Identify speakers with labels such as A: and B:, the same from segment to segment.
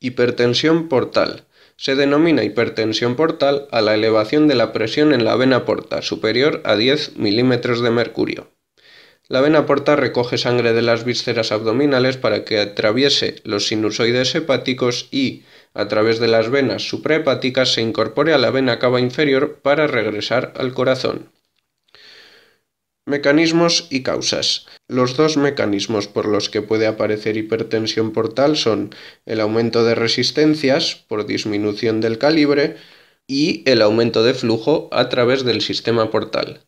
A: Hipertensión portal. Se denomina hipertensión portal a la elevación de la presión en la vena porta superior a 10 milímetros de mercurio. La vena porta recoge sangre de las vísceras abdominales para que atraviese los sinusoides hepáticos y, a través de las venas suprahepáticas, se incorpore a la vena cava inferior para regresar al corazón. Mecanismos y causas. Los dos mecanismos por los que puede aparecer hipertensión portal son el aumento de resistencias por disminución del calibre y el aumento de flujo a través del sistema portal.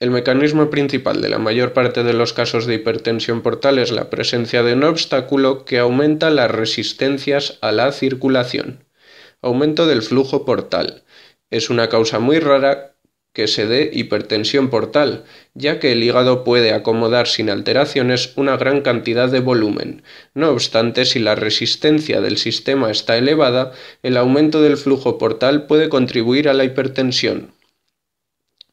A: El mecanismo principal de la mayor parte de los casos de hipertensión portal es la presencia de un obstáculo que aumenta las resistencias a la circulación. Aumento del flujo portal. Es una causa muy rara que se dé hipertensión portal, ya que el hígado puede acomodar sin alteraciones una gran cantidad de volumen. No obstante, si la resistencia del sistema está elevada, el aumento del flujo portal puede contribuir a la hipertensión.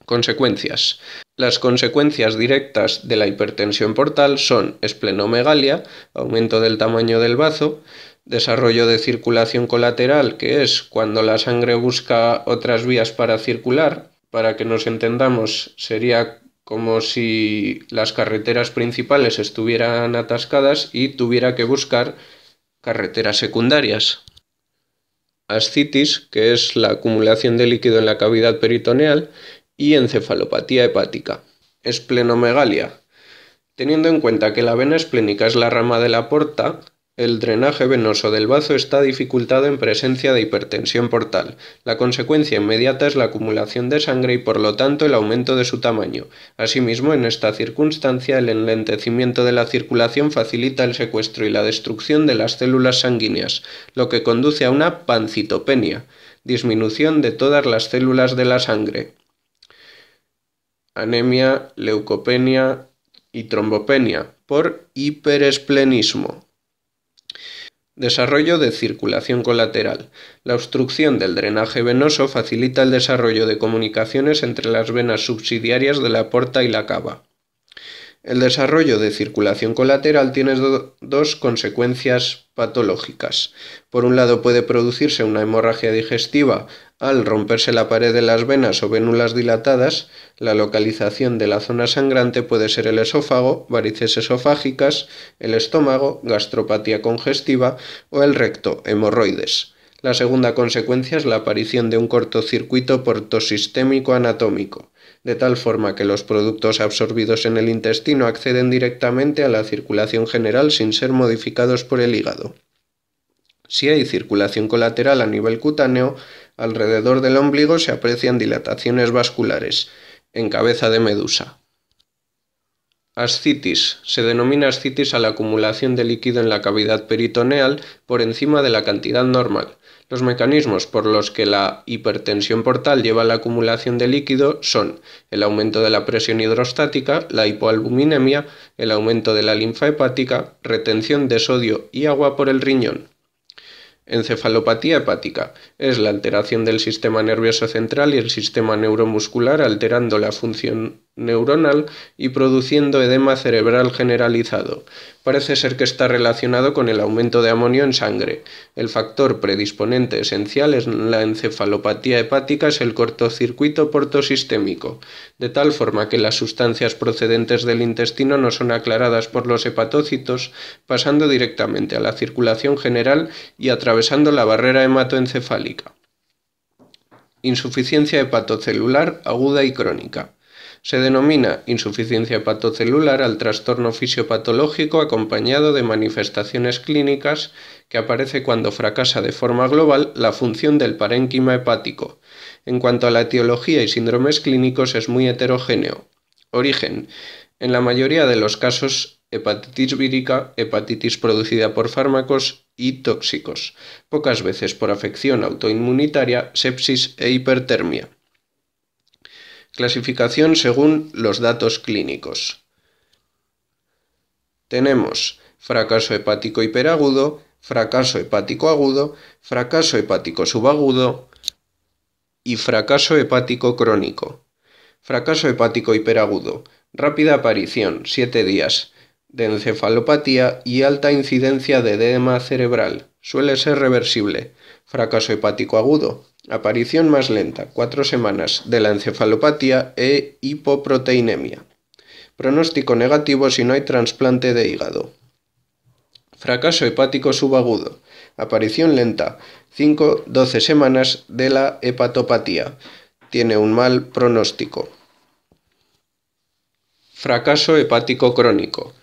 A: Consecuencias. Las consecuencias directas de la hipertensión portal son esplenomegalia, aumento del tamaño del bazo, desarrollo de circulación colateral, que es cuando la sangre busca otras vías para circular, para que nos entendamos, sería como si las carreteras principales estuvieran atascadas y tuviera que buscar carreteras secundarias. Ascitis, que es la acumulación de líquido en la cavidad peritoneal, y encefalopatía hepática. Esplenomegalia. Teniendo en cuenta que la vena esplénica es la rama de la porta, el drenaje venoso del bazo está dificultado en presencia de hipertensión portal. La consecuencia inmediata es la acumulación de sangre y por lo tanto el aumento de su tamaño. Asimismo, en esta circunstancia el enlentecimiento de la circulación facilita el secuestro y la destrucción de las células sanguíneas, lo que conduce a una pancitopenia, disminución de todas las células de la sangre. Anemia, leucopenia y trombopenia por hiperesplenismo. Desarrollo de circulación colateral. La obstrucción del drenaje venoso facilita el desarrollo de comunicaciones entre las venas subsidiarias de la porta y la cava. El desarrollo de circulación colateral tiene dos consecuencias patológicas. Por un lado puede producirse una hemorragia digestiva al romperse la pared de las venas o vénulas dilatadas, la localización de la zona sangrante puede ser el esófago, varices esofágicas, el estómago, gastropatía congestiva o el recto, hemorroides. La segunda consecuencia es la aparición de un cortocircuito portosistémico anatómico, de tal forma que los productos absorbidos en el intestino acceden directamente a la circulación general sin ser modificados por el hígado. Si hay circulación colateral a nivel cutáneo, Alrededor del ombligo se aprecian dilataciones vasculares, en cabeza de medusa. Ascitis. Se denomina ascitis a la acumulación de líquido en la cavidad peritoneal por encima de la cantidad normal. Los mecanismos por los que la hipertensión portal lleva a la acumulación de líquido son el aumento de la presión hidrostática, la hipoalbuminemia, el aumento de la linfa hepática, retención de sodio y agua por el riñón. Encefalopatía hepática. Es la alteración del sistema nervioso central y el sistema neuromuscular alterando la función neuronal y produciendo edema cerebral generalizado. Parece ser que está relacionado con el aumento de amonio en sangre. El factor predisponente esencial en la encefalopatía hepática es el cortocircuito portosistémico, de tal forma que las sustancias procedentes del intestino no son aclaradas por los hepatocitos, pasando directamente a la circulación general y atravesando la barrera hematoencefálica. Insuficiencia hepatocelular aguda y crónica. Se denomina insuficiencia hepatocelular al trastorno fisiopatológico acompañado de manifestaciones clínicas que aparece cuando fracasa de forma global la función del parénquima hepático. En cuanto a la etiología y síndromes clínicos es muy heterogéneo. Origen. En la mayoría de los casos, hepatitis vírica, hepatitis producida por fármacos y tóxicos, pocas veces por afección autoinmunitaria, sepsis e hipertermia. Clasificación según los datos clínicos. Tenemos fracaso hepático hiperagudo, fracaso hepático agudo, fracaso hepático subagudo y fracaso hepático crónico. Fracaso hepático hiperagudo. Rápida aparición, 7 días, de encefalopatía y alta incidencia de edema cerebral. Suele ser reversible fracaso hepático agudo, aparición más lenta, cuatro semanas, de la encefalopatía e hipoproteinemia. Pronóstico negativo si no hay trasplante de hígado. Fracaso hepático subagudo, aparición lenta, 5-12 semanas de la hepatopatía. Tiene un mal pronóstico. Fracaso hepático crónico,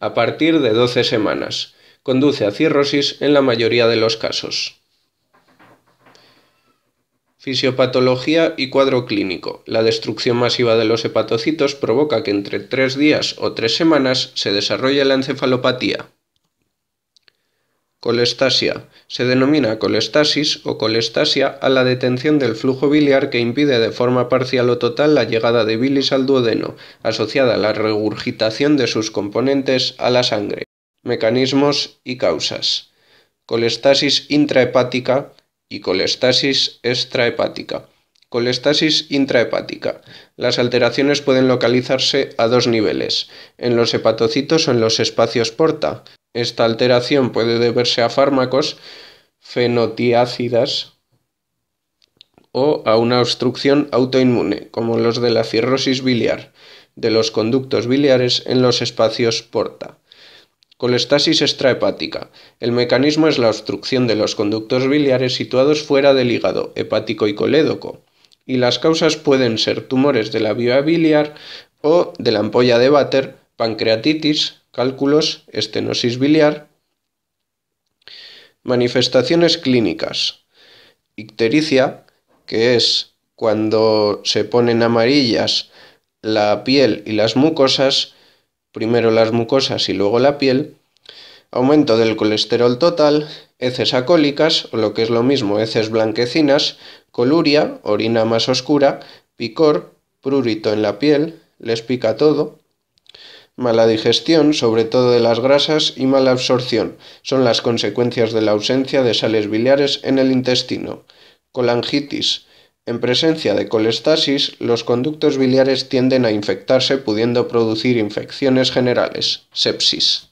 A: a partir de 12 semanas. Conduce a cirrosis en la mayoría de los casos. Fisiopatología y cuadro clínico. La destrucción masiva de los hepatocitos provoca que entre tres días o tres semanas se desarrolle la encefalopatía. Colestasia. Se denomina colestasis o colestasia a la detención del flujo biliar que impide de forma parcial o total la llegada de bilis al duodeno, asociada a la regurgitación de sus componentes a la sangre. Mecanismos y causas. Colestasis intrahepática y colestasis extrahepática. Colestasis intrahepática. Las alteraciones pueden localizarse a dos niveles, en los hepatocitos o en los espacios porta. Esta alteración puede deberse a fármacos, fenotiácidas o a una obstrucción autoinmune, como los de la cirrosis biliar, de los conductos biliares en los espacios porta. Colestasis extrahepática. El mecanismo es la obstrucción de los conductos biliares situados fuera del hígado hepático y colédoco. Y las causas pueden ser tumores de la vía biliar o de la ampolla de váter, pancreatitis, cálculos, estenosis biliar. Manifestaciones clínicas. Ictericia, que es cuando se ponen amarillas la piel y las mucosas primero las mucosas y luego la piel, aumento del colesterol total, heces acólicas, o lo que es lo mismo, heces blanquecinas, coluria, orina más oscura, picor, prurito en la piel, les pica todo, Mala digestión, sobre todo de las grasas, y mala absorción son las consecuencias de la ausencia de sales biliares en el intestino. Colangitis en presencia de colestasis, los conductos biliares tienden a infectarse pudiendo producir infecciones generales, sepsis.